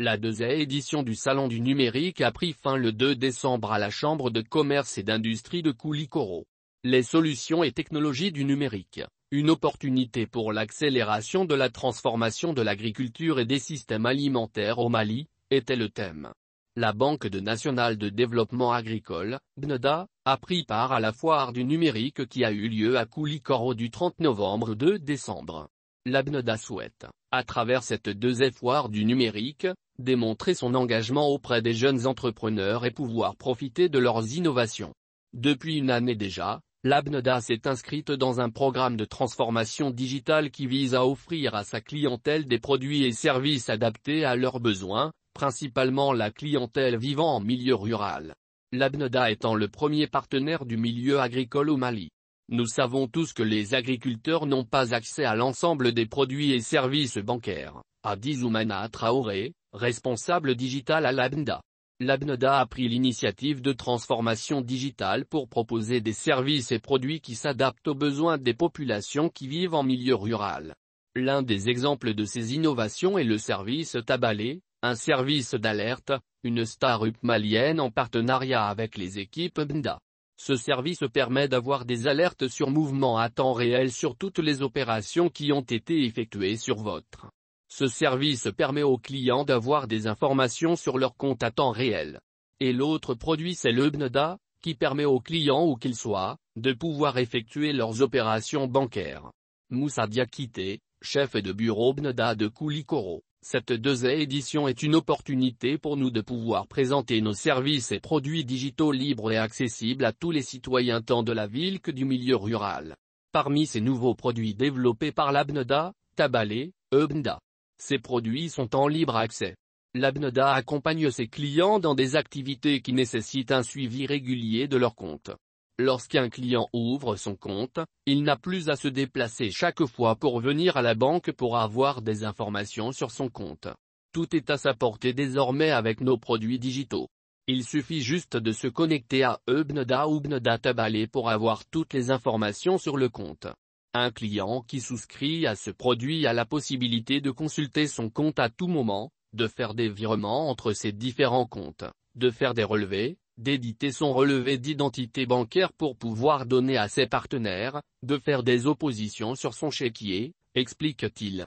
La deuxième édition du Salon du numérique a pris fin le 2 décembre à la Chambre de commerce et d'industrie de Koulikoro. Les solutions et technologies du numérique. Une opportunité pour l'accélération de la transformation de l'agriculture et des systèmes alimentaires au Mali, était le thème. La Banque de nationale de développement agricole, BNDA, a pris part à la foire du numérique qui a eu lieu à Koulikoro du 30 novembre 2 décembre. L'Abneda souhaite, à travers cette deux foire du numérique, démontrer son engagement auprès des jeunes entrepreneurs et pouvoir profiter de leurs innovations. Depuis une année déjà, l'Abneda s'est inscrite dans un programme de transformation digitale qui vise à offrir à sa clientèle des produits et services adaptés à leurs besoins, principalement la clientèle vivant en milieu rural. L'Abneda étant le premier partenaire du milieu agricole au Mali. Nous savons tous que les agriculteurs n'ont pas accès à l'ensemble des produits et services bancaires, a dit Zoumana Traoré, responsable digital à l'ABNDA. L'ABNDA a pris l'initiative de transformation digitale pour proposer des services et produits qui s'adaptent aux besoins des populations qui vivent en milieu rural. L'un des exemples de ces innovations est le service Tabalé, un service d'alerte, une star up malienne en partenariat avec les équipes BNDA. Ce service permet d'avoir des alertes sur mouvement à temps réel sur toutes les opérations qui ont été effectuées sur votre. Ce service permet aux clients d'avoir des informations sur leur compte à temps réel. Et l'autre produit c'est le BNDA, qui permet aux clients où qu'ils soient, de pouvoir effectuer leurs opérations bancaires. Moussa Diakité, chef de bureau BNDA de Koulikoro, cette deuxième édition est une opportunité pour nous de pouvoir présenter nos services et produits digitaux libres et accessibles à tous les citoyens tant de la ville que du milieu rural. Parmi ces nouveaux produits développés par l'Abneda, Tabale, EBNDA. Ces produits sont en libre accès. L'Abneda accompagne ses clients dans des activités qui nécessitent un suivi régulier de leur compte. Lorsqu'un client ouvre son compte, il n'a plus à se déplacer chaque fois pour venir à la banque pour avoir des informations sur son compte. Tout est à sa portée désormais avec nos produits digitaux. Il suffit juste de se connecter à Ubnda ou Tabale pour avoir toutes les informations sur le compte. Un client qui souscrit à ce produit a la possibilité de consulter son compte à tout moment, de faire des virements entre ses différents comptes, de faire des relevés, d'éditer son relevé d'identité bancaire pour pouvoir donner à ses partenaires, de faire des oppositions sur son chéquier, explique-t-il.